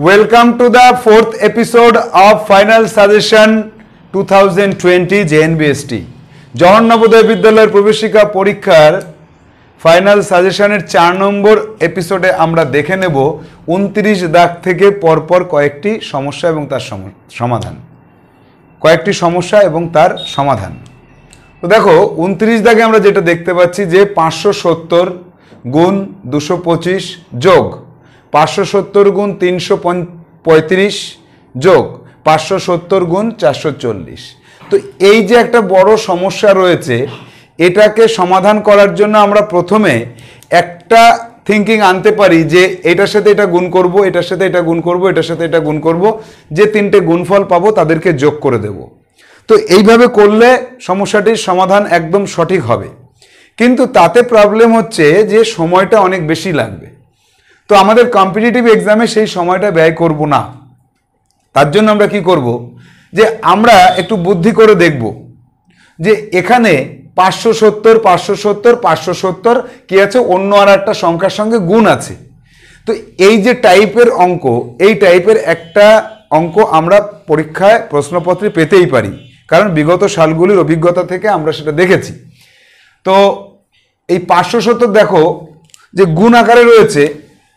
Welcome to the fourth episode of Final Suggestion 2020 JNBST. জহর নবোদয় বিদ্যালয়ের প্রবেশিকা পরীক্ষার ফাইনাল সাজেশনের চার নম্বর এপিসোডে আমরা দেখে নেব উনত্রিশ দাগ থেকে পরপর কয়েকটি সমস্যা এবং তার সমাধান কয়েকটি সমস্যা এবং তার সমাধান তো দেখো উনত্রিশ দাগে আমরা যেটা দেখতে পাচ্ছি যে পাঁচশো সত্তর গুণ দুশো পঁচিশ যোগ পাঁচশো সত্তর গুণ তিনশো পঁয়ত্রিশ যোগ পাঁচশো সত্তর গুণ চারশো চল্লিশ তো এই যে একটা বড় সমস্যা রয়েছে এটাকে সমাধান করার জন্য আমরা প্রথমে একটা থিঙ্কিং আনতে পারি যে এটার সাথে এটা গুণ করব এটার সাথে এটা গুণ করব এটার সাথে এটা গুণ করব যে তিনটে গুণফল পাবো তাদেরকে যোগ করে দেব তো এইভাবে করলে সমস্যাটির সমাধান একদম সঠিক হবে কিন্তু তাতে প্রবলেম হচ্ছে যে সময়টা অনেক বেশি লাগবে তো আমাদের কম্পিটিটিভ এক্সামে সেই সময়টা ব্যয় করব না তার জন্য আমরা কি করব যে আমরা একটু বুদ্ধি করে দেখব যে এখানে পাঁচশো সত্তর পাঁচশো সত্তর পাঁচশো সত্তর কী আছে অন্য আর একটা সংখ্যার সঙ্গে গুণ আছে তো এই যে টাইপের অঙ্ক এই টাইপের একটা অঙ্ক আমরা পরীক্ষায় প্রশ্নপত্রে পেতেই পারি কারণ বিগত সালগুলির অভিজ্ঞতা থেকে আমরা সেটা দেখেছি তো এই পাঁচশো সত্তর দেখো যে গুণ আকারে রয়েছে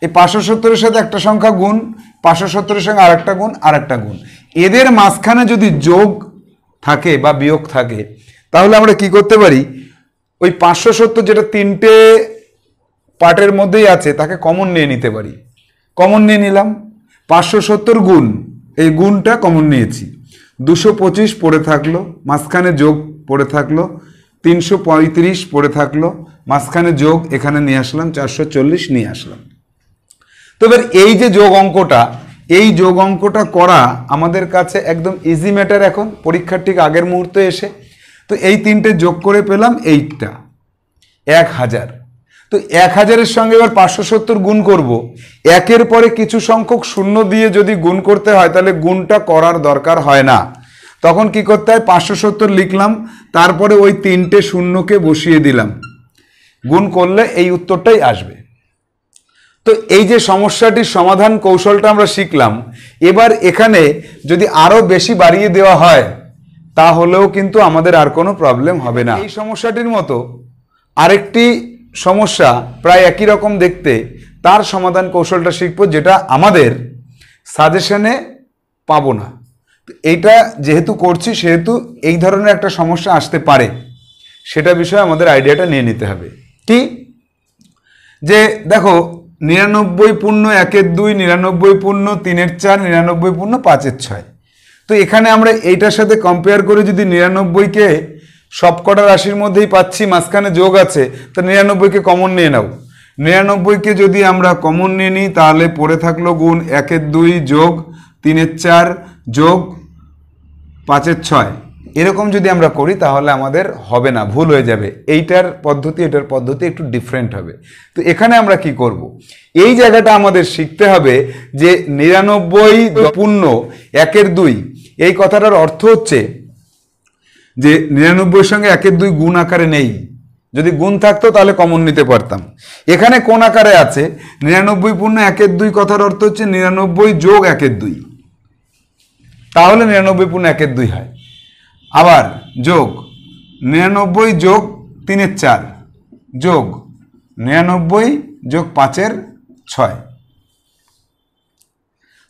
এই পাঁচশো সত্তরের সাথে একটা সংখ্যা গুণ পাঁচশো সত্তরের সঙ্গে একটা গুণ আর একটা গুণ এদের মাঝখানে যদি যোগ থাকে বা বিয়োগ থাকে তাহলে আমরা কি করতে পারি ওই পাঁচশো সত্তর যেটা তিনটে পার্টের মধ্যেই আছে তাকে কমন নিয়ে নিতে পারি কমন নিয়ে নিলাম পাঁচশো সত্তর গুণ এই গুণটা কমন নিয়েছি দুশো পঁচিশ পড়ে থাকলো মাঝখানে যোগ পড়ে থাকলো তিনশো পঁয়ত্রিশ পড়ে থাকলো মাঝখানে যোগ এখানে নিয়ে আসলাম চারশো চল্লিশ নিয়ে আসলাম এবার এই যে যোগ অঙ্কটা এই যোগ অঙ্কটা করা আমাদের কাছে একদম ইজি ম্যাটার এখন পরীক্ষার ঠিক আগের মুহূর্তে এসে তো এই তিনটে যোগ করে পেলাম এইটটা এক হাজার তো এক হাজারের সঙ্গে এবার পাঁচশো সত্তর গুণ করব। একের পরে কিছু সংখ্যক শূন্য দিয়ে যদি গুণ করতে হয় তাহলে গুণটা করার দরকার হয় না তখন কি করতে হয় পাঁচশো সত্তর লিখলাম তারপরে ওই তিনটে শূন্যকে বসিয়ে দিলাম গুণ করলে এই উত্তরটাই আসবে তো এই যে সমস্যাটির সমাধান কৌশলটা আমরা শিখলাম এবার এখানে যদি আরও বেশি বাড়িয়ে দেওয়া হয় তাহলেও কিন্তু আমাদের আর কোনো প্রবলেম হবে না এই সমস্যাটির মতো আরেকটি সমস্যা প্রায় একই রকম দেখতে তার সমাধান কৌশলটা শিখব যেটা আমাদের সাজেশনে পাবো না এইটা যেহেতু করছি সেহেতু এই ধরনের একটা সমস্যা আসতে পারে সেটা বিষয়ে আমাদের আইডিয়াটা নিয়ে নিতে হবে কি যে দেখো নিরানব্বই পূর্ণ একের দুই নিরানব্বই পূর্ণ তিনের চার নিরানব্বই পূর্ণ পাঁচের ছয় তো এখানে আমরা এইটার সাথে কম্পেয়ার করে যদি নিরানব্বইকে সবকটা রাশির মধ্যেই পাচ্ছি মাঝখানে যোগ আছে তো নিরানব্বইকে কমন নিয়ে নাও নিরানব্বইকে যদি আমরা কমন নিয়ে নিই তাহলে পড়ে থাকলো গুণ একের দুই যোগ তিনের চার যোগ পাঁচের ছয় এরকম যদি আমরা করি তাহলে আমাদের হবে না ভুল হয়ে যাবে এইটার পদ্ধতি এটার পদ্ধতি একটু ডিফারেন্ট হবে তো এখানে আমরা কি করব। এই জায়গাটা আমাদের শিখতে হবে যে নিরানব্বই পূর্ণ একের দুই এই কথাটার অর্থ হচ্ছে যে নিরানব্বইয়ের সঙ্গে একের দুই গুণ আকারে নেই যদি গুণ থাকতো তাহলে কমন নিতে পারতাম এখানে কোন আকারে আছে নিরানব্বই পূর্ণ একের দুই কথার অর্থ হচ্ছে নিরানব্বই যোগ একের দুই তাহলে নিরানব্বই পূর্ণ একের দুই হয় আবার যোগ নিরানব্বই যোগ তিনের চার যোগ নিরানব্বই যোগ পাঁচের ছয়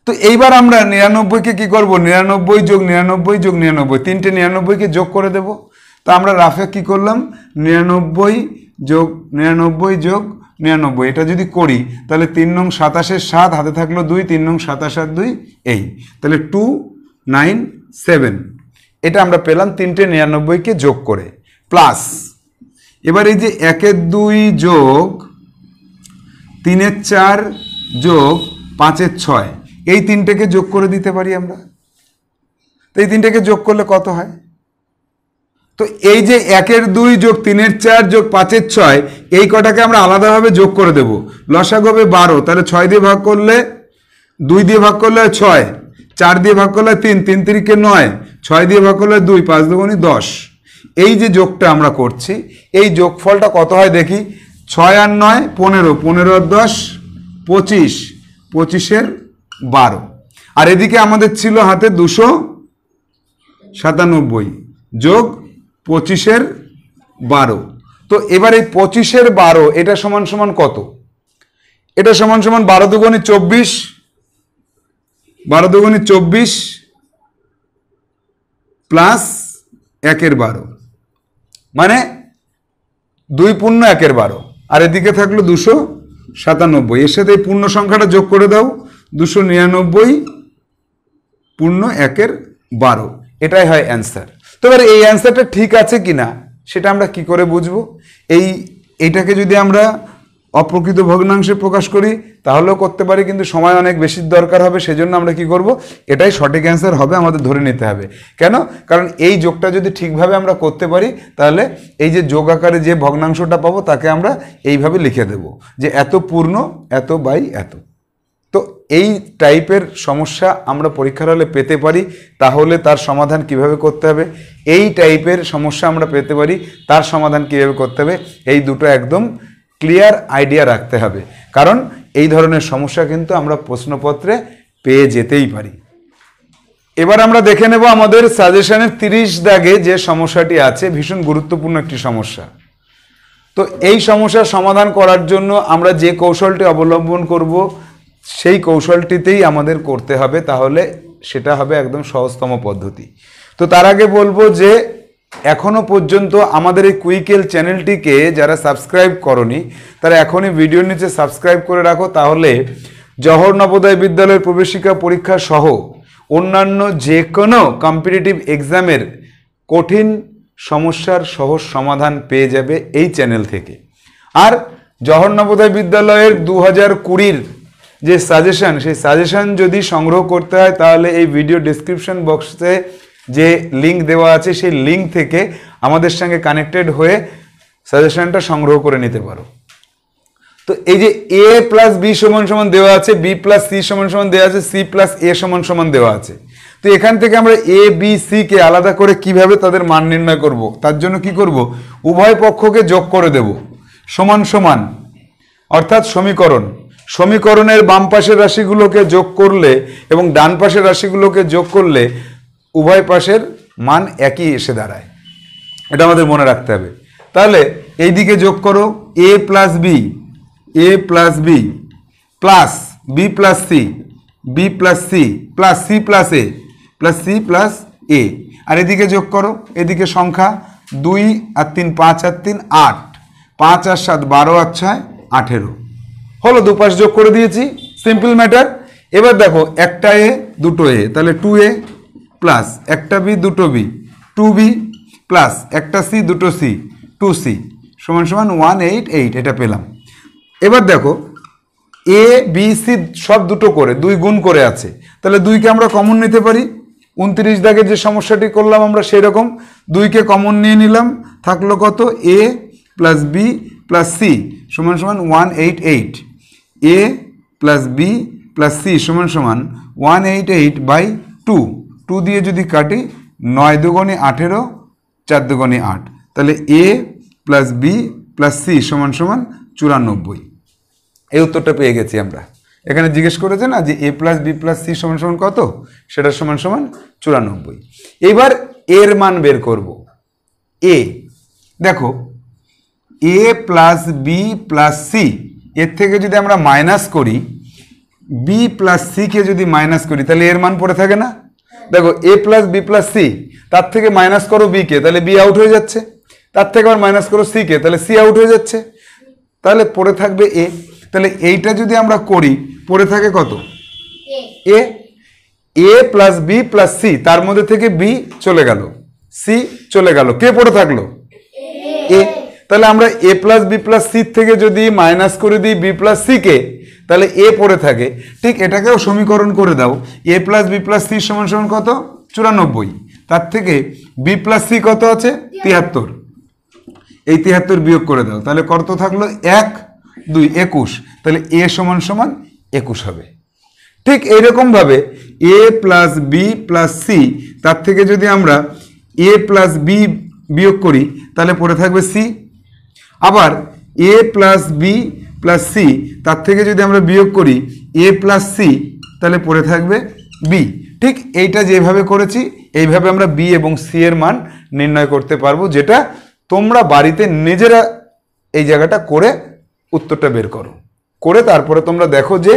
তো এইবার আমরা নিরানব্বইকে কি করব নিরানব্বই যোগ নিরানব্বই যোগ নিরানব্বই তিনটে নিরানব্বইকে যোগ করে দেব তো আমরা রাফে কি করলাম নিরানব্বই যোগ নিরানব্বই যোগ নিরানব্বই এটা যদি করি তাহলে তিন নং সাতাশের সাত হাতে থাকলো দুই তিন নং সাতাশ আর দুই এই তাহলে টু নাইন সেভেন এটা আমরা পেলাম তিনটে নিরানব্বইকে যোগ করে প্লাস এবার এই যে একের দুই যোগ তিনের চার যোগ পাঁচের ছয় এই তিনটেকে যোগ করে দিতে পারি আমরা তো এই তিনটেকে যোগ করলে কত হয় তো এই যে একের দুই যোগ তিনের চার যোগ পাঁচের ছয় এই কটাকে আমরা আলাদাভাবে যোগ করে দেব লসাগ হবে বারো তাহলে ছয় দিয়ে ভাগ করলে দুই দিয়ে ভাগ করলে ছয় চার দিয়ে ভাগ করলে তিন তিন তিরিকে নয় ছয় দিয়ে ভাগ করলে দুই পাঁচ দুগুণি দশ এই যে যোগটা আমরা করছি এই যোগফলটা কত হয় দেখি ছয় আর নয় পনেরো পনেরো দশ পঁচিশ পঁচিশের বারো আর এদিকে আমাদের ছিল হাতে দুশো সাতানব্বই যোগ পঁচিশের বারো তো এবার এই পঁচিশের বারো এটা সমান সমান কত এটা সমান সমান বারো দুগুণে চব্বিশ বারো দুগুণে চব্বিশ প্লাস একের বারো মানে দুই পূর্ণ একের বারো আর এদিকে থাকলো দুশো সাতানব্বই এর সাথে এই পূর্ণ সংখ্যাটা যোগ করে দাও দুশো নিরানব্বই পূর্ণ একের বারো এটাই হয় অ্যান্সার তো এবার এই অ্যান্সারটা ঠিক আছে কি না সেটা আমরা কি করে বুঝবো এই এটাকে যদি আমরা অপ্রকৃত ভগ্নাংশে প্রকাশ করি তাহলেও করতে পারি কিন্তু সময় অনেক বেশি দরকার হবে সেজন্য আমরা কি করব এটাই সঠিক অ্যান্সার হবে আমাদের ধরে নিতে হবে কেন কারণ এই যোগটা যদি ঠিকভাবে আমরা করতে পারি তাহলে এই যে যোগ আকারে যে ভগ্নাংশটা পাবো তাকে আমরা এইভাবে লিখে দেব যে এত পূর্ণ এত বাই এত তো এই টাইপের সমস্যা আমরা পরীক্ষার হলে পেতে পারি তাহলে তার সমাধান কিভাবে করতে হবে এই টাইপের সমস্যা আমরা পেতে পারি তার সমাধান কিভাবে করতে হবে এই দুটো একদম ক্লিয়ার আইডিয়া রাখতে হবে কারণ এই ধরনের সমস্যা কিন্তু আমরা প্রশ্নপত্রে পেয়ে যেতেই পারি এবার আমরা দেখে নেব আমাদের সাজেশনের তিরিশ দাগে যে সমস্যাটি আছে ভীষণ গুরুত্বপূর্ণ একটি সমস্যা তো এই সমস্যার সমাধান করার জন্য আমরা যে কৌশলটি অবলম্বন করব সেই কৌশলটিতেই আমাদের করতে হবে তাহলে সেটা হবে একদম সহজতম পদ্ধতি তো তার আগে বলবো যে এখনও পর্যন্ত আমাদের এই কুইকেল চ্যানেলটিকে যারা সাবস্ক্রাইব করনি তারা এখনই ভিডিওর নিচে সাবস্ক্রাইব করে রাখো তাহলে জহর নবোদয় বিদ্যালয়ের প্রবেশিকা পরীক্ষা সহ অন্যান্য যে কোনো কম্পিটিটিভ এক্সামের কঠিন সমস্যার সহজ সমাধান পেয়ে যাবে এই চ্যানেল থেকে আর জহর নবোদয় বিদ্যালয়ের দু হাজার কুড়ির যে সাজেশান সেই সাজেশান যদি সংগ্রহ করতে হয় তাহলে এই ভিডিও ডিসক্রিপশন বক্সে যে লিঙ্ক দেওয়া আছে সেই লিঙ্ক থেকে আমাদের সঙ্গে কানেক্টেড হয়ে সাজেশনটা সংগ্রহ করে নিতে পারো তো এই যে এ প্লাস বি সমান সমান দেওয়া আছে বি প্লাস সি সমান সমান দেওয়া আছে সি প্লাস এ সমান সমান দেওয়া আছে তো এখান থেকে আমরা এ বি সিকে আলাদা করে কিভাবে তাদের মান নির্ণয় করব। তার জন্য কি করব উভয় পক্ষকে যোগ করে দেব সমান সমান অর্থাৎ সমীকরণ সমীকরণের বাম পাশের রাশিগুলোকে যোগ করলে এবং ডান পাশের রাশিগুলোকে যোগ করলে উভয় পাশের মান একই এসে দাঁড়ায় এটা আমাদের মনে রাখতে হবে তাহলে এই দিকে যোগ করো A plus B A plus B plus B plus C B plus C plus C plus A plus C plus A আর এদিকে যোগ করো এদিকে সংখ্যা দুই আর তিন পাঁচ আর তিন আট পাঁচ আর সাত বারো আর ছয় আঠেরো হলো দুপাশ যোগ করে দিয়েছি সিম্পল ম্যাটার এবার দেখো একটা এ দুটো এ তাহলে টু এ প্লাস একটা বি দুটো বি টু বি প্লাস একটা সি দুটো সি টু সি সমান সমান ওয়ান এইট এইট এটা পেলাম এবার দেখো এ বি সি সব দুটো করে দুই গুণ করে আছে তাহলে দুইকে আমরা কমন নিতে পারি উনত্রিশ দাগে যে সমস্যাটি করলাম আমরা সেই রকম দুইকে কমন নিয়ে নিলাম থাকলো কত A plus B plus C সমান সমান one eight eight A plus B plus C সমান সমান one eight eight by two two দিয়ে যদি কাটি নয় দুগুণে আঠেরো চার দুগুণে আট তাহলে A plus B plus C সমান সমান চুরানব্বই এই উত্তরটা পেয়ে গেছি আমরা এখানে জিজ্ঞেস করেছে না যে A plus B plus C সমান সমান কত সেটা সমান সমান চুরানব্বই এবার এর মান বের করব এ দেখো A plus B plus C এর থেকে যদি আমরা মাইনাস করি বি প্লাস সিকে যদি মাইনাস করি তাহলে এর মান পড়ে থাকে না দেখো A plus B plus C তার থেকে মাইনাস করো বিকে তাহলে বি আউট হয়ে যাচ্ছে তার থেকে আবার মাইনাস করো সিকে তাহলে সি আউট হয়ে যাচ্ছে তাহলে পড়ে থাকবে এ তাহলে এইটা যদি আমরা করি পড়ে থাকে কত A A plus B plus C তার মধ্যে থেকে বি চলে গেল সি চলে গেল কে পড়ে থাকলো এ তাহলে আমরা এ প্লাস বি প্লাস সির থেকে যদি মাইনাস করে দিই বি প্লাস সিকে কে তাহলে এ পড়ে থাকে ঠিক এটাকেও সমীকরণ করে দাও A plus B plus C সমান সমান কত চুরানব্বই তার থেকে বি প্লাস সি কত আছে তিয়াত্তর এই তিয়াত্তর বিয়োগ করে দাও তাহলে কত থাকলো এক দুই একুশ তাহলে এ সমান সমান একুশ হবে ঠিক এইরকমভাবে A plus B plus C তার থেকে যদি আমরা এ প্লাস বি বিয়োগ করি তাহলে পড়ে থাকবে সি আবার A plus B plus C তার থেকে যদি আমরা বিয়োগ করি এ প্লাস সি তাহলে পড়ে থাকবে বি ঠিক এইটা যেভাবে করেছি এইভাবে আমরা বি এবং সি এর মান নির্ণয় করতে পারবো যেটা তোমরা বাড়িতে নিজেরা এই জায়গাটা করে উত্তরটা বের করো করে তারপরে তোমরা দেখো যে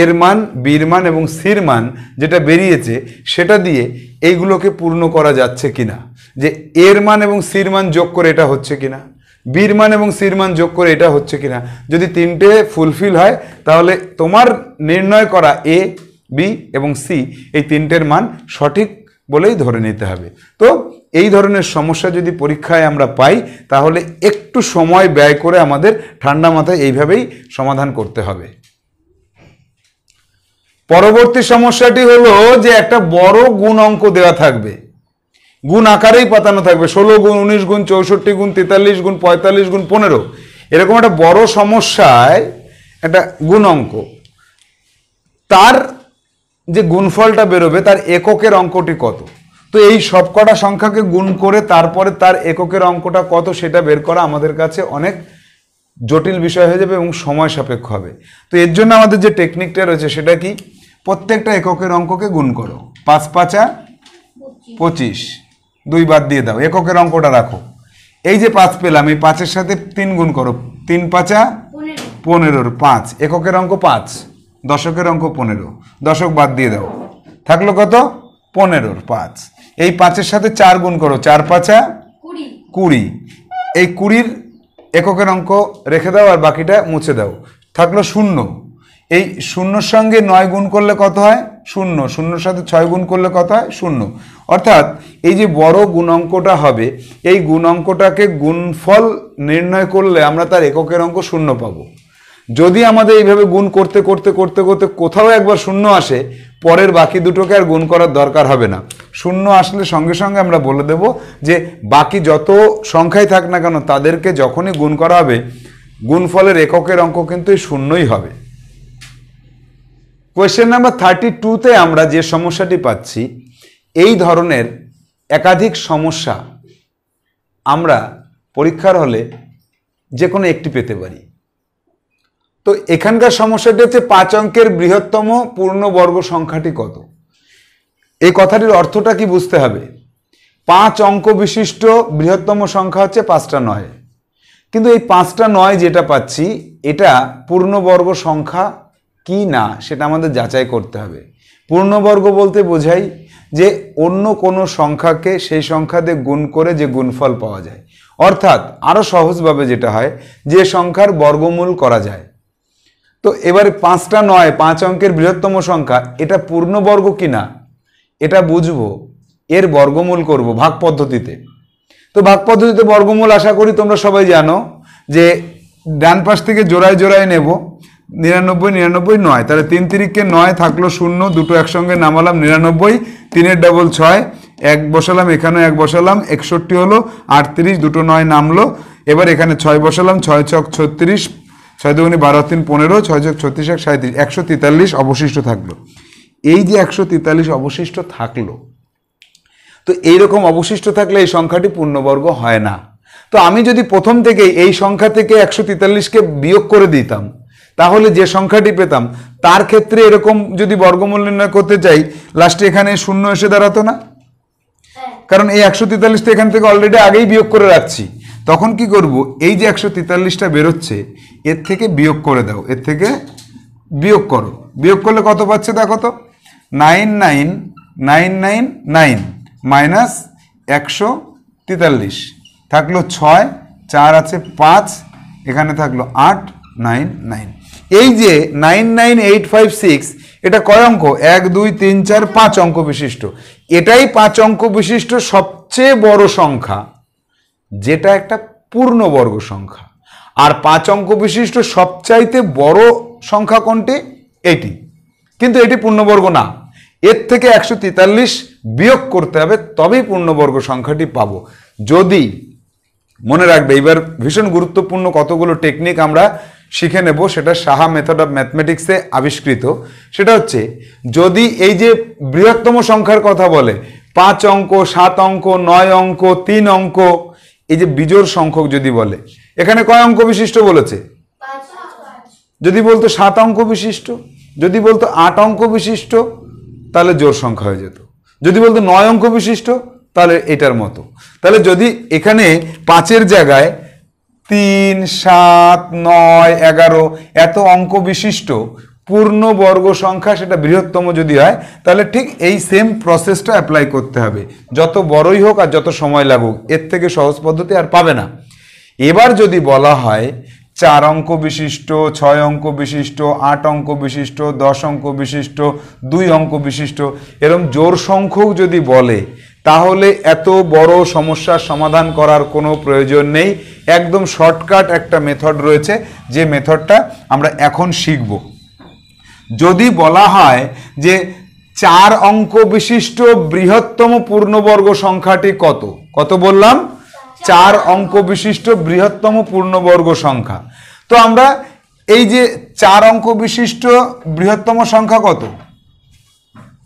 এর মান বীর মান এবং সির মান যেটা বেরিয়েছে সেটা দিয়ে এইগুলোকে পূর্ণ করা যাচ্ছে কিনা যে এর মান এবং সির মান যোগ করে এটা হচ্ছে কিনা বীরমান এবং সিরমান যোগ করে এটা হচ্ছে কিনা যদি তিনটে ফুলফিল হয় তাহলে তোমার নির্ণয় করা এ বি এবং সি এই তিনটের মান সঠিক বলেই ধরে নিতে হবে তো এই ধরনের সমস্যা যদি পরীক্ষায় আমরা পাই তাহলে একটু সময় ব্যয় করে আমাদের ঠান্ডা মাথায় এইভাবেই সমাধান করতে হবে পরবর্তী সমস্যাটি হলো যে একটা বড় গুণ অঙ্ক দেওয়া থাকবে গুণ আকারেই পাতানো থাকবে ষোলো গুণ উনিশ গুণ চৌষট্টি গুণ তেতাল্লিশ গুণ পঁয়তাল্লিশ গুণ পনেরো এরকম একটা বড় সমস্যায় একটা গুণ অঙ্ক তার যে গুণফলটা বেরোবে তার এককের অঙ্কটি কত তো এই সবকটা সংখ্যাকে গুণ করে তারপরে তার এককের অঙ্কটা কত সেটা বের করা আমাদের কাছে অনেক জটিল বিষয় হয়ে যাবে এবং সময় সাপেক্ষ হবে তো এর জন্য আমাদের যে টেকনিকটা রয়েছে সেটা কি প্রত্যেকটা এককের অঙ্ককে গুণ করো পাঁচ পাঁচা পঁচিশ দুই বাদ দিয়ে দাও এককের অঙ্কটা রাখো এই যে পাঁচ পেলাম এই পাঁচের সাথে তিন গুণ করো তিন পাঁচা পনেরোর পাঁচ এককের অঙ্ক পাঁচ দশকের অঙ্ক পনেরো দশক বাদ দিয়ে দাও থাকলো কত পনেরোর পাঁচ এই পাঁচের সাথে চার গুণ করো চার পাঁচা কুড়ি এই কুড়ির এককের অঙ্ক রেখে দাও আর বাকিটা মুছে দাও থাকলো শূন্য এই শূন্যর সঙ্গে নয় গুণ করলে কত হয় শূন্য শূন্যর সাথে ছয় গুণ করলে কত হয় শূন্য অর্থাৎ এই যে বড় গুণ অঙ্কটা হবে এই গুণ অঙ্কটাকে গুণফল নির্ণয় করলে আমরা তার এককের অঙ্ক শূন্য পাবো যদি আমাদের এইভাবে গুণ করতে করতে করতে করতে কোথাও একবার শূন্য আসে পরের বাকি দুটোকে আর গুণ করার দরকার হবে না শূন্য আসলে সঙ্গে সঙ্গে আমরা বলে দেব যে বাকি যত সংখ্যাই থাক না কেন তাদেরকে যখনই গুণ করা হবে গুণফলের এককের অঙ্ক কিন্তু এই শূন্যই হবে কোয়েশ্চেন নাম্বার থার্টি টুতে আমরা যে সমস্যাটি পাচ্ছি এই ধরনের একাধিক সমস্যা আমরা পরীক্ষার হলে যে কোনো একটি পেতে পারি তো এখানকার সমস্যাটি হচ্ছে পাঁচ অঙ্কের বৃহত্তম পূর্ণবর্গ সংখ্যাটি কত এই কথাটির অর্থটা কি বুঝতে হবে পাঁচ অঙ্ক বিশিষ্ট বৃহত্তম সংখ্যা হচ্ছে পাঁচটা নয় কিন্তু এই পাঁচটা নয় যেটা পাচ্ছি এটা পূর্ণবর্গ সংখ্যা কি না সেটা আমাদের যাচাই করতে হবে পূর্ণবর্গ বলতে বোঝাই যে অন্য কোনো সংখ্যাকে সেই সংখ্যা দিয়ে গুণ করে যে গুণফল পাওয়া যায় অর্থাৎ আরও সহজভাবে যেটা হয় যে সংখ্যার বর্গমূল করা যায় তো এবারে পাঁচটা নয় পাঁচ অঙ্কের বৃহত্তম সংখ্যা এটা পূর্ণবর্গ কি না এটা বুঝবো এর বর্গমূল করব ভাগ পদ্ধতিতে তো ভাগ পদ্ধতিতে বর্গমূল আশা করি তোমরা সবাই জানো যে ডান পাশ থেকে জোড়ায় জোড়ায় নেব নিরানব্বই নিরানব্বই নয় তাহলে তিন তিরিককে নয় থাকলো শূন্য দুটো একসঙ্গে নামালাম নিরানব্বই তিনের ডবল ছয় এক বসালাম এখানে এক বসালাম একষট্টি হলো আটত্রিশ দুটো নয় নামলো এবার এখানে ছয় বসালাম ছয় ছক ছত্রিশ ছয় দুগুনি বারো তিন পনেরো ছয় ছক ছত্রিশ এক সাঁত্রিশ একশো তেতাল্লিশ অবশিষ্ট থাকলো এই যে একশো তেতাল্লিশ অবশিষ্ট থাকলো তো এইরকম অবশিষ্ট থাকলে এই সংখ্যাটি পূর্ণবর্গ হয় না তো আমি যদি প্রথম থেকেই এই সংখ্যা থেকে একশো তেতাল্লিশকে বিয়োগ করে দিতাম তাহলে যে সংখ্যাটি পেতাম তার ক্ষেত্রে এরকম যদি বর্গমূল নির্ণয় করতে চাই লাস্টে এখানে শূন্য এসে দাঁড়াতো না হ্যাঁ। কারণ এই একশো তেতাল্লিশটা এখান থেকে অলরেডি আগেই বিয়োগ করে রাখছি তখন কি করব এই যে একশো তেতাল্লিশটা বেরোচ্ছে এর থেকে বিয়োগ করে দাও এর থেকে বিয়োগ করো বিয়োগ করলে কত পাচ্ছে দেখো তো nine nine nine nine nine minus একশো তেতাল্লিশ থাকলো ছয় চার আছে পাঁচ এখানে থাকলো আট নাইন নাইন এই যে nine nine eight five six এটা কয় অঙ্ক এক দুই তিন চার পাঁচ অঙ্ক বিশিষ্ট এটাই পাঁচ অঙ্ক বিশিষ্ট সবচেয়ে বড় সংখ্যা যেটা একটা পূর্ণবর্গ সংখ্যা আর পাঁচ অঙ্ক বিশিষ্ট সবচাইতে বড় সংখ্যা কোনটি এটি কিন্তু এটি পূর্ণবর্গ না এর থেকে একশো তেতাল্লিশ বিয়োগ করতে হবে তবেই পূর্ণবর্গ সংখ্যাটি পাবো যদি মনে রাখবে এবার ভীষণ গুরুত্বপূর্ণ কতগুলো টেকনিক আমরা শিখে নেব সেটা সাহা মেথড অফ ম্যাথমেটিক্সে আবিষ্কৃত সেটা হচ্ছে যদি এই যে বৃহত্তম সংখ্যার কথা বলে পাঁচ অঙ্ক সাত অঙ্ক নয় অঙ্ক তিন অঙ্ক এই যে বিজোর সংখ্যক যদি বলে এখানে কয় অঙ্ক বিশিষ্ট বলেছে যদি বলতো সাত অঙ্ক বিশিষ্ট যদি বলতো আট অঙ্ক বিশিষ্ট তাহলে জোর সংখ্যা হয়ে যেত যদি বলতো নয় অঙ্ক বিশিষ্ট তাহলে এটার মতো তাহলে যদি এখানে পাঁচের জায়গায় তিন সাত নয় এগারো এত অঙ্ক বিশিষ্ট পূর্ণ বর্গ সংখ্যা সেটা বৃহত্তম যদি হয় তাহলে ঠিক এই সেম প্রসেসটা অ্যাপ্লাই করতে হবে যত বড়ই হোক আর যত সময় লাগুক এর থেকে সহজ পদ্ধতি আর পাবে না এবার যদি বলা হয় চার অঙ্ক বিশিষ্ট ছয় অঙ্ক বিশিষ্ট আট অঙ্ক বিশিষ্ট দশ অঙ্ক বিশিষ্ট দুই অঙ্ক বিশিষ্ট এরম জোর সংখ্যক যদি বলে তাহলে এত বড় সমস্যার সমাধান করার কোনো প্রয়োজন নেই একদম শর্টকাট একটা মেথড রয়েছে যে মেথডটা আমরা এখন শিখব যদি বলা হয় যে চার অঙ্ক বিশিষ্ট বৃহত্তম পূর্ণবর্গ সংখ্যাটি কত কত বললাম চার অঙ্ক বিশিষ্ট বৃহত্তম পূর্ণবর্গ সংখ্যা তো আমরা এই যে চার অঙ্ক বিশিষ্ট বৃহত্তম সংখ্যা কত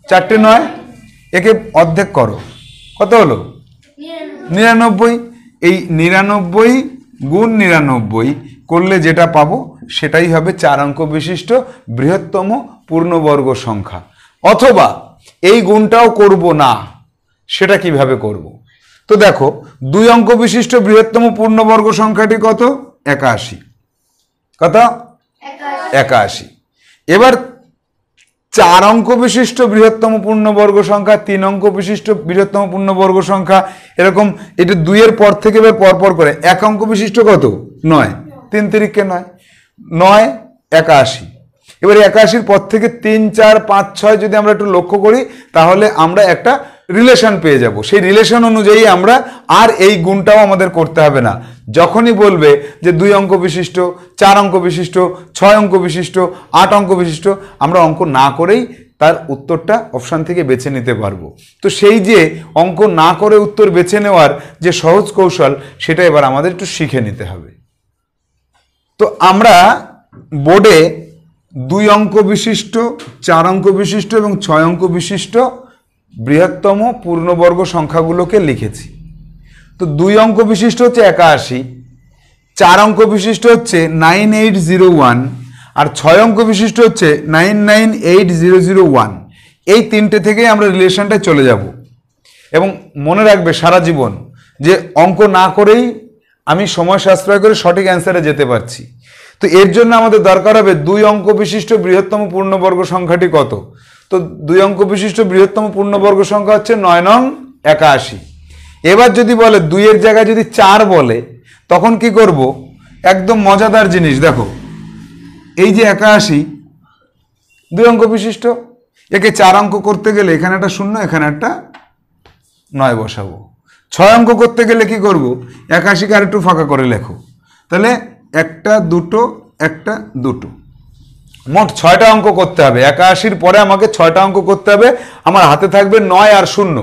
চারটে নয় একে অর্ধেক করো কত হলো নিরানব্বই এই নিরানব্বই গুণ নিরানব্বই করলে যেটা পাবো সেটাই হবে চার অঙ্ক বিশিষ্ট বৃহত্তম পূর্ণবর্গ সংখ্যা অথবা এই গুণটাও করব না সেটা কিভাবে করব। তো দেখো দুই অঙ্ক বিশিষ্ট বৃহত্তম পূর্ণবর্গ সংখ্যাটি কত একাশি কত একাশি এবার চার অঙ্ক বিশিষ্ট বৃহত্তম পূর্ণবর্গ সংখ্যা তিন অঙ্ক বিশিষ্ট বৃহত্তম পূর্ণবর্গ সংখ্যা এরকম এটা দুইয়ের পর থেকে এবার পরপর করে এক অঙ্ক বিশিষ্ট কত নয় তিন তিরিককে নয় নয় একাশি এবার একাশির পর থেকে তিন চার পাঁচ ছয় যদি আমরা একটু লক্ষ্য করি তাহলে আমরা একটা রিলেশন পেয়ে যাব সেই রিলেশন অনুযায়ী আমরা আর এই গুণটাও আমাদের করতে হবে না যখনই বলবে যে দুই অঙ্ক বিশিষ্ট চার অঙ্ক বিশিষ্ট ছয় অঙ্ক বিশিষ্ট আট অঙ্ক বিশিষ্ট আমরা অঙ্ক না করেই তার উত্তরটা অপশান থেকে বেছে নিতে পারবো তো সেই যে অঙ্ক না করে উত্তর বেছে নেওয়ার যে সহজ কৌশল সেটা এবার আমাদের একটু শিখে নিতে হবে তো আমরা বোর্ডে দুই অঙ্ক বিশিষ্ট চার অঙ্ক বিশিষ্ট এবং ছয় অঙ্ক বিশিষ্ট বৃহত্তম পূর্ণবর্গ সংখ্যাগুলোকে লিখেছি তো দুই অঙ্ক বিশিষ্ট হচ্ছে একাশি চার অঙ্ক বিশিষ্ট হচ্ছে নাইন এইট জিরো ওয়ান আর ছয় অঙ্ক বিশিষ্ট হচ্ছে nine nine eight zero zero one এই তিনটে থেকেই আমরা রিলেশনটায় চলে যাব এবং মনে রাখবে সারা জীবন যে অঙ্ক না করেই আমি সময় সাশ্রয় করে সঠিক অ্যান্সারে যেতে পারছি তো এর জন্য আমাদের দরকার হবে দুই অঙ্ক বিশিষ্ট বৃহত্তম পূর্ণবর্গ সংখ্যাটি কত তো দুই অঙ্ক বিশিষ্ট বৃহত্তম পূর্ণবর্গ সংখ্যা হচ্ছে নয় নং একাশি এবার যদি বলে দুইয়ের জায়গায় যদি চার বলে তখন কি করব একদম মজাদার জিনিস দেখো এই যে একাশি দুই অঙ্ক বিশিষ্ট একে চার অঙ্ক করতে গেলে এখানে একটা শূন্য এখানে একটা নয় বসাবো ছয় অঙ্ক করতে গেলে কি করব একাশিকে আর একটু ফাঁকা করে লেখো তাহলে একটা দুটো একটা দুটো মোট ছয়টা অঙ্ক করতে হবে একাশির পরে আমাকে ছয়টা অঙ্ক করতে হবে আমার হাতে থাকবে নয় আর শূন্য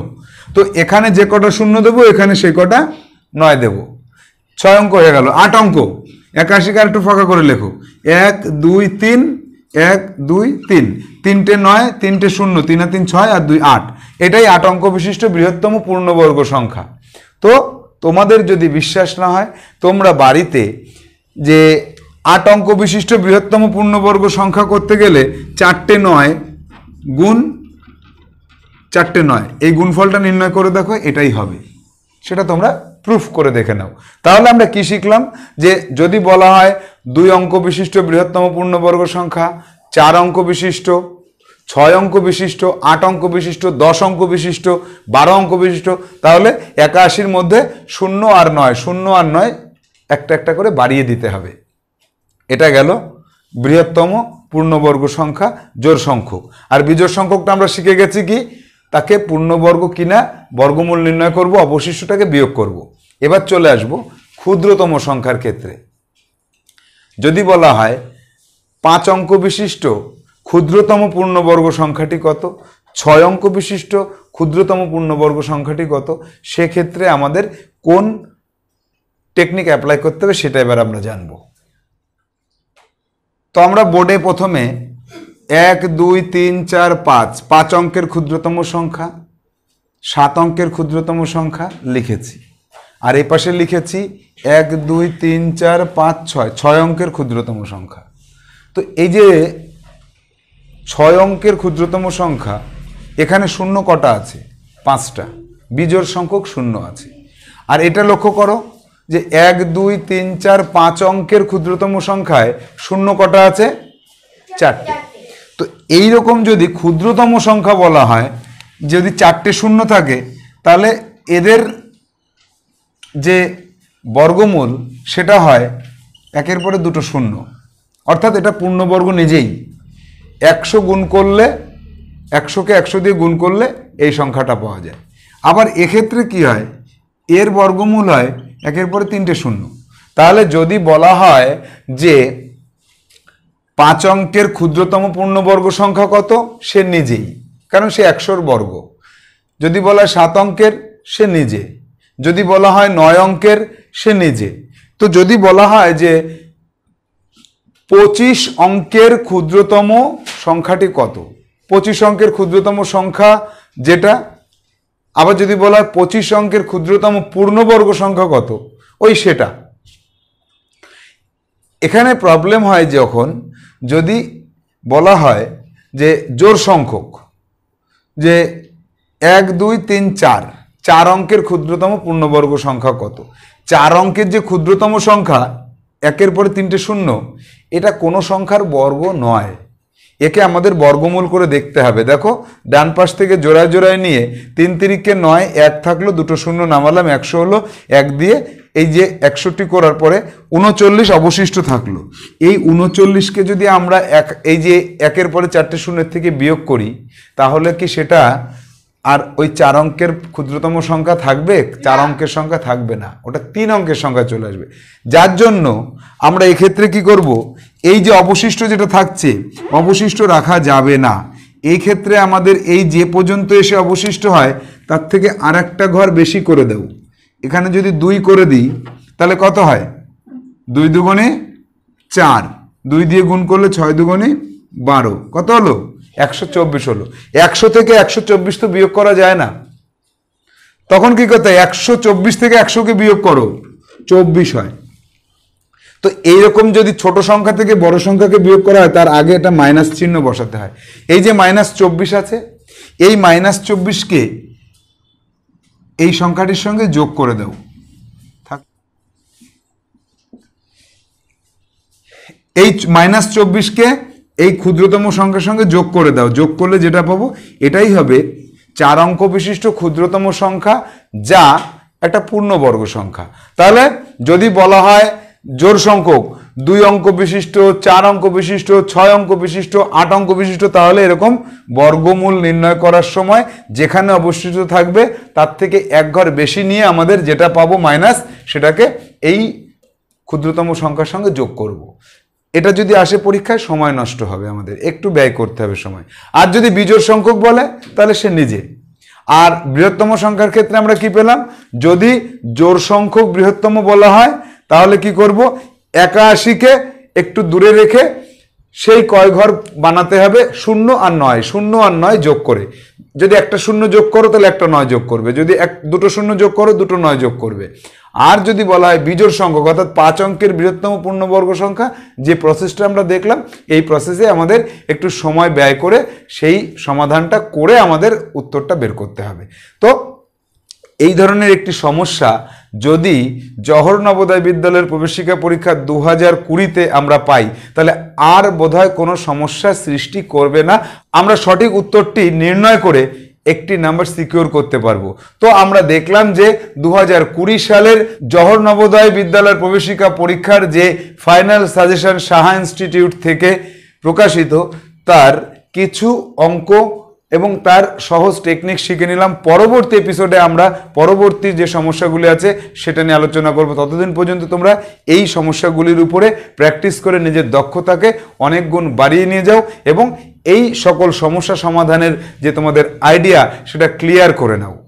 তো এখানে যে কটা শূন্য দেবো এখানে সে কটা নয় দেব ছয় অঙ্ক হয়ে গেল আট অঙ্ক একাশিকে আর একটু ফাঁকা করে লেখো এক দুই তিন এক দুই তিন তিনটে নয় তিনটে শূন্য তিন আর তিন ছয় আর দুই আট এটাই আট অঙ্ক বিশিষ্ট বৃহত্তম পূর্ণবর্গ সংখ্যা তো তোমাদের যদি বিশ্বাস না হয় তোমরা বাড়িতে যে আট অঙ্ক বিশিষ্ট বৃহত্তম পূর্ণবর্গ সংখ্যা করতে গেলে চারটে নয় গুণ চারটে নয় এই গুণফলটা নির্ণয় করে দেখো এটাই হবে সেটা তোমরা প্রুফ করে দেখে নাও তাহলে আমরা কি শিখলাম যে যদি বলা হয় দুই অঙ্ক বিশিষ্ট বৃহত্তম পূর্ণবর্গ সংখ্যা চার অঙ্ক বিশিষ্ট ছয় অঙ্ক বিশিষ্ট আট অঙ্ক বিশিষ্ট দশ অঙ্ক বিশিষ্ট বারো অঙ্ক বিশিষ্ট তাহলে একাশির মধ্যে শূন্য আর নয় শূন্য আর নয় একটা একটা করে বাড়িয়ে দিতে হবে এটা গেল বৃহত্তম পূর্ণবর্গ সংখ্যা জোর সংখ্যক আর বিজোর সংখ্যকটা আমরা শিখে গেছি কি তাকে পূর্ণবর্গ কিনা বর্গমূল নির্ণয় করব অবশিষ্টটাকে বিয়োগ করব। এবার চলে আসব ক্ষুদ্রতম সংখ্যার ক্ষেত্রে যদি বলা হয় পাঁচ অঙ্ক বিশিষ্ট ক্ষুদ্রতম পূর্ণবর্গ সংখ্যাটি কত ছয় অঙ্ক বিশিষ্ট ক্ষুদ্রতম পূর্ণবর্গ সংখ্যাটি কত সেক্ষেত্রে আমাদের কোন টেকনিক অ্যাপ্লাই করতে হবে সেটা এবার আমরা জানবো তো আমরা বোর্ডে প্রথমে এক দুই তিন চার পাঁচ পাঁচ অঙ্কের ক্ষুদ্রতম সংখ্যা সাত অঙ্কের ক্ষুদ্রতম সংখ্যা লিখেছি আর এই পাশে লিখেছি এক দুই তিন চার পাঁচ ছয় ছয় অঙ্কের ক্ষুদ্রতম সংখ্যা তো এই যে ছয় অঙ্কের ক্ষুদ্রতম সংখ্যা এখানে শূন্য কটা আছে পাঁচটা বিজোর সংখ্যক শূন্য আছে আর এটা লক্ষ্য করো যে এক দুই তিন চার পাঁচ অঙ্কের ক্ষুদ্রতম সংখ্যায় শূন্য কটা আছে চারটে তো এই রকম যদি ক্ষুদ্রতম সংখ্যা বলা হয় যদি চারটে শূন্য থাকে তাহলে এদের যে বর্গমূল সেটা হয় একের পরে দুটো শূন্য অর্থাৎ এটা পূর্ণবর্গ নিজেই একশো গুণ করলে একশোকে একশো দিয়ে গুণ করলে এই সংখ্যাটা পাওয়া যায় আবার এক্ষেত্রে কি হয় এর বর্গমূল হয় একের পরে তিনটে শূন্য তাহলে যদি বলা হয় যে পাঁচ অঙ্কের ক্ষুদ্রতম পূর্ণবর্গ সংখ্যা কত সে নিজেই কারণ সে একশোর বর্গ যদি বলা হয় সাত অঙ্কের সে নিজে যদি বলা হয় নয় অঙ্কের সে নিজে তো যদি বলা হয় যে পঁচিশ অঙ্কের ক্ষুদ্রতম সংখ্যাটি কত পঁচিশ অঙ্কের ক্ষুদ্রতম সংখ্যা যেটা আবার যদি বলা হয় পঁচিশ অঙ্কের ক্ষুদ্রতম পূর্ণবর্গ সংখ্যা কত ওই সেটা এখানে প্রবলেম হয় যখন যদি বলা হয় যে জোর সংখ্যক যে এক দুই তিন চার চার অঙ্কের ক্ষুদ্রতম পূর্ণবর্গ সংখ্যা কত চার অঙ্কের যে ক্ষুদ্রতম সংখ্যা একের পরে তিনটে শূন্য এটা কোনো সংখ্যার বর্গ নয় একে আমাদের বর্গমূল করে দেখতে হবে দেখো ডান পাশ থেকে জোড়ায় জোড়ায় নিয়ে তিন তিরিককে নয় এক থাকলো দুটো শূন্য নামালাম একশো হলো এক দিয়ে এই যে একষট্টি করার পরে উনচল্লিশ অবশিষ্ট থাকলো এই উনচল্লিশকে যদি আমরা এক এই যে একের পরে চারটে শূন্যের থেকে বিয়োগ করি তাহলে কি সেটা আর ওই চার অঙ্কের ক্ষুদ্রতম সংখ্যা থাকবে চার অঙ্কের সংখ্যা থাকবে না ওটা তিন অঙ্কের সংখ্যা চলে আসবে যার জন্য আমরা এক্ষেত্রে কি করব এই যে অবশিষ্ট যেটা থাকছে অবশিষ্ট রাখা যাবে না এই ক্ষেত্রে আমাদের এই যে পর্যন্ত এসে অবশিষ্ট হয় তার থেকে আর একটা ঘর বেশি করে দেব এখানে যদি দুই করে দিই তাহলে কত হয় দুই দুগুণে চার দুই দিয়ে গুণ করলে ছয় দুগুণে বারো কত হলো একশো চব্বিশ হলো একশো থেকে একশো চব্বিশ তো বিয়োগ করা যায় না তখন কি করতে একশো চব্বিশ থেকে একশোকে বিয়োগ করো চব্বিশ হয় তো এইরকম যদি ছোট সংখ্যা থেকে বড় সংখ্যাকে বিয়োগ করা হয় তার আগে একটা মাইনাস চিহ্ন বসাতে হয় এই যে মাইনাস চব্বিশ আছে এই মাইনাস চব্বিশকে এই সংখ্যাটির সঙ্গে যোগ করে দেব থাক এই মাইনাস চব্বিশকে এই ক্ষুদ্রতম সংখ্যার সঙ্গে যোগ করে দাও যোগ করলে যেটা পাবো এটাই হবে চার অঙ্ক বিশিষ্ট ক্ষুদ্রতম সংখ্যা যা একটা পূর্ণবর্গ সংখ্যা তাহলে যদি বলা হয় জোর সংখ্যক দুই অঙ্ক বিশিষ্ট চার অঙ্ক বিশিষ্ট ছয় অঙ্ক বিশিষ্ট আট অঙ্ক বিশিষ্ট তাহলে এরকম বর্গমূল নির্ণয় করার সময় যেখানে অবস্থিত থাকবে তার থেকে এক ঘর বেশি নিয়ে আমাদের যেটা পাবো মাইনাস সেটাকে এই ক্ষুদ্রতম সংখ্যার সঙ্গে যোগ করব। এটা যদি আসে পরীক্ষায় সময় নষ্ট হবে আমাদের একটু ব্যয় করতে হবে সময় আর যদি বিজোড় সংখ্যক বলে তাহলে সে নিজে আর বৃহত্তম সংখ্যার ক্ষেত্রে আমরা কি পেলাম যদি জোর সংখ্যক বৃহত্তম বলা হয় তাহলে কি করব একাশিকে একটু দূরে রেখে সেই কয় ঘর বানাতে হবে শূন্য আর নয় শূন্য আর নয় যোগ করে যদি একটা শূন্য যোগ করো তাহলে একটা নয় যোগ করবে যদি এক দুটো শূন্য যোগ করো দুটো নয় যোগ করবে আর যদি বলা হয় বিজোর সংখ্যক অর্থাৎ পাঁচ অঙ্কের বৃহত্তম পূর্ণবর্গ সংখ্যা যে প্রসেসটা আমরা দেখলাম এই প্রসেসে আমাদের একটু সময় ব্যয় করে সেই সমাধানটা করে আমাদের উত্তরটা বের করতে হবে তো এই ধরনের একটি সমস্যা যদি জহর নবোদয় বিদ্যালয়ের প্রবেশিকা পরীক্ষা দু হাজার কুড়িতে আমরা পাই তাহলে আর বোধহয় কোনো সমস্যা সৃষ্টি করবে না আমরা সঠিক উত্তরটি নির্ণয় করে একটি নাম্বার সিকিউর করতে পারবো তো আমরা দেখলাম যে দু সালের জহর নবোদয় বিদ্যালয়ের প্রবেশিকা পরীক্ষার যে ফাইনাল সাজেশন সাহা ইনস্টিটিউট থেকে প্রকাশিত তার কিছু অঙ্ক এবং তার সহজ টেকনিক শিখে নিলাম পরবর্তী এপিসোডে আমরা পরবর্তী যে সমস্যাগুলি আছে সেটা নিয়ে আলোচনা করব ততদিন পর্যন্ত তোমরা এই সমস্যাগুলির উপরে প্র্যাকটিস করে নিজের দক্ষতাকে অনেক গুণ বাড়িয়ে নিয়ে যাও এবং এই সকল সমস্যা সমাধানের যে তোমাদের আইডিয়া সেটা ক্লিয়ার করে নাও